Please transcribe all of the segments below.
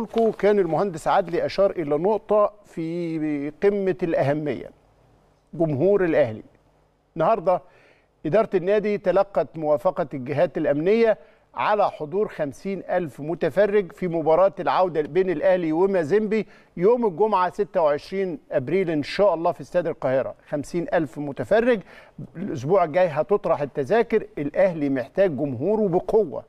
لكم كان المهندس عدلي أشار إلى نقطة في قمة الأهمية جمهور الأهلي النهاردة إدارة النادي تلقت موافقة الجهات الأمنية على حضور خمسين ألف متفرج في مباراة العودة بين الأهلي ومازيمبي يوم الجمعة 26 أبريل إن شاء الله في استاد القاهرة خمسين ألف متفرج الأسبوع الجاي هتطرح التذاكر الأهلي محتاج جمهوره بقوة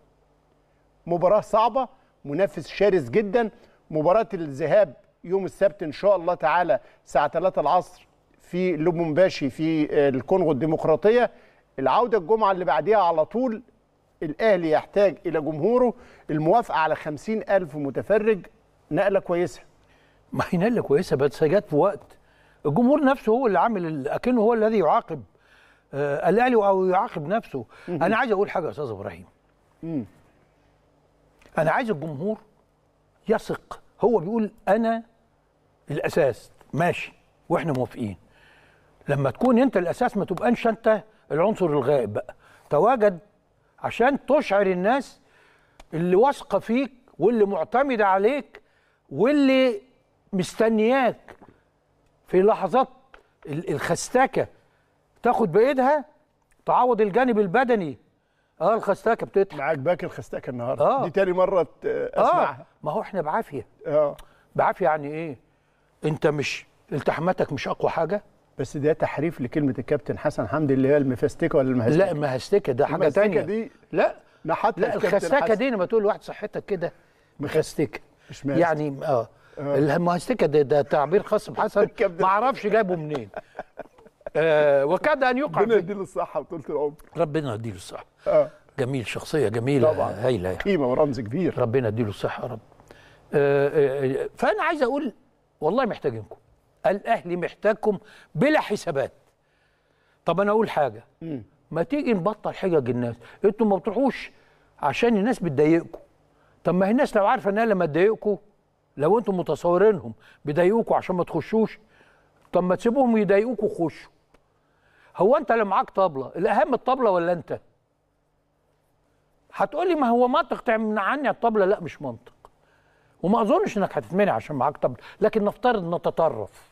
مباراة صعبة منافس شرس جدا مباراة الذهاب يوم السبت إن شاء الله تعالى الساعة 3 العصر في لوبومباشي في آه، الكونغو الديمقراطية العودة الجمعة اللي بعديها على طول الأهلي يحتاج إلى جمهوره الموافقة على 50 ألف متفرج نقلة كويسة ما هي نقلة كويسة بس جت في وقت الجمهور نفسه هو اللي عامل أكنه هو الذي يعاقب آه، الأهلي أو يعاقب نفسه أنا عايز أقول حاجة يا أستاذ إبراهيم انا عايز الجمهور يثق هو بيقول انا الاساس ماشي واحنا موافقين لما تكون انت الاساس ما تبقاش انت العنصر الغائب بقى تواجد عشان تشعر الناس اللي واثقه فيك واللي معتمده عليك واللي مستنياك في لحظات الخستاكه تاخد بايدها تعوض الجانب البدني اه الخستاكه بتطلع معاك باكل خستاكه النهارده آه. دي تاني مره اه. اسمعها آه. ما هو احنا بعافيه اه بعافيه يعني ايه انت مش التحاماتك مش اقوى حاجه بس ده تحريف لكلمه الكابتن حسن حمدي اللي هي المفستكه ولا المهستكه لا المهستكه ده حاجه تانية دي لا لا حتى لا الخستاكه دي لما تقول واحد صحتك كده مخستكه يعني اه, اه. المهستكه ده, ده تعبير خاص بحسن ما اعرفش جايبه منين آه، وكاد ان يقع ربنا يديله الصحه وطولة العمر ربنا يديله الصحه آه. جميل شخصيه جميله طبعا هايله يعني. قيمه ورمز كبير ربنا يديله الصحه يا رب آه،, آه،, آه فانا عايز اقول والله محتاجينكم الاهلي محتاجكم بلا حسابات طب انا اقول حاجه ما تيجي نبطل حجج الناس انتوا ما بتروحوش عشان الناس بتضايقكم طب ما هي الناس لو عارفه انها لما تضايقكم لو انتم متصورينهم بيضايقوكوا عشان ما تخشوش طب ما تسيبوهم يضايقوكوا وخشوا هو انت اللي معاك طبله الاهم الطبله ولا انت هتقول لي ما هو منطق عني الطبله لا مش منطق وما اظنش انك هتتمنع عشان معاك طبله لكن نفترض نتطرف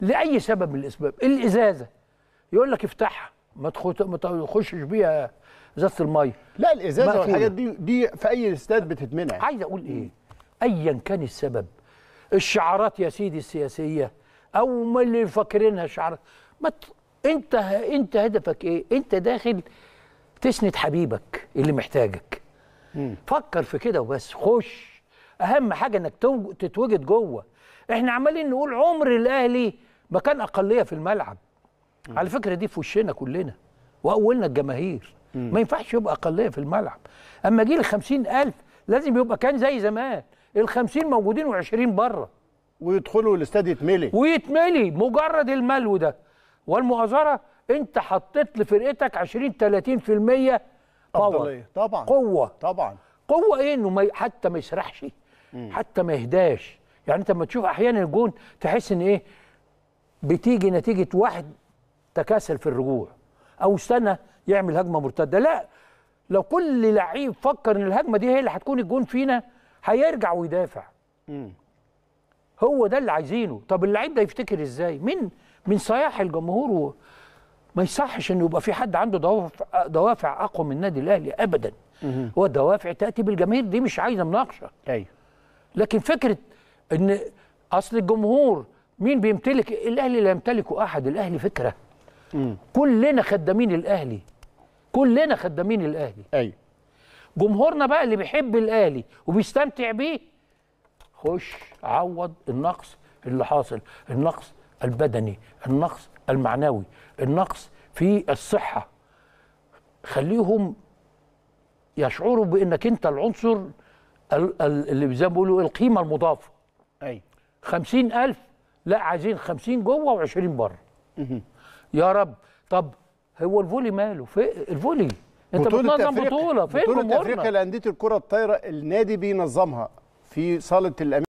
لاي سبب من الاسباب الازازه يقول لك افتحها ما تخشش بيها ازازه الميه لا الازازه والحاجات دي دي في اي استاد بتتمنع عايز اقول ايه ايا كان السبب الشعارات يا سيدي السياسيه او ما اللي فاكرينها شعارات ما انت انت هدفك ايه انت داخل تسند حبيبك اللي محتاجك مم. فكر في كده وبس خش اهم حاجه انك تتوجد جوه احنا عمالين نقول عمر الاهلي ما كان اقليه في الملعب مم. على فكره دي في وشنا كلنا واولنا الجماهير مم. ما ينفعش يبقى اقليه في الملعب اما جيل 50000 لازم يبقى كان زي زمان ال 50 موجودين و20 بره ويدخلوا الاستاد يتملي ويتملي مجرد الملو ده والمؤازره انت حطيت لفرقتك 20 30% باور طبعا قوه طبعا قوه ايه انه حتى ما يسرحش حتى ما يهداش يعني انت لما تشوف احيانا الجون تحس ان ايه بتيجي نتيجه واحد تكاسل في الرجوع او استنى يعمل هجمه مرتده لا لو كل لعيب فكر ان الهجمه دي هي اللي هتكون الجون فينا هيرجع ويدافع مم. هو ده اللي عايزينه طب اللعيب ده يفتكر ازاي مين من صياح الجمهور و... ما يصحش انه يبقى في حد عنده دوافع دوافع اقوى من النادي الاهلي ابدا هو دوافع تاتي بالجماهير دي مش عايزه مناقشه ايوه لكن فكره ان اصل الجمهور مين بيمتلك الاهلي لا يمتلكه احد الاهلي فكره مم. كلنا خدامين الاهلي كلنا خدامين الاهلي ايوه جمهورنا بقى اللي بيحب الاهلي وبيستمتع بيه خش عوض النقص اللي حاصل النقص البدني النقص المعنوي النقص في الصحة خليهم يشعروا بأنك أنت العنصر اللي زي ما بيقولوا القيمة المضافة أي خمسين ألف لا عايزين خمسين جوه وعشرين بره يا رب طب هو الفولي ماله في الفولي انت بتنظم بطوله فين بطوله افريقيا لانديه الكره الطايره النادي بينظمها في صاله الامين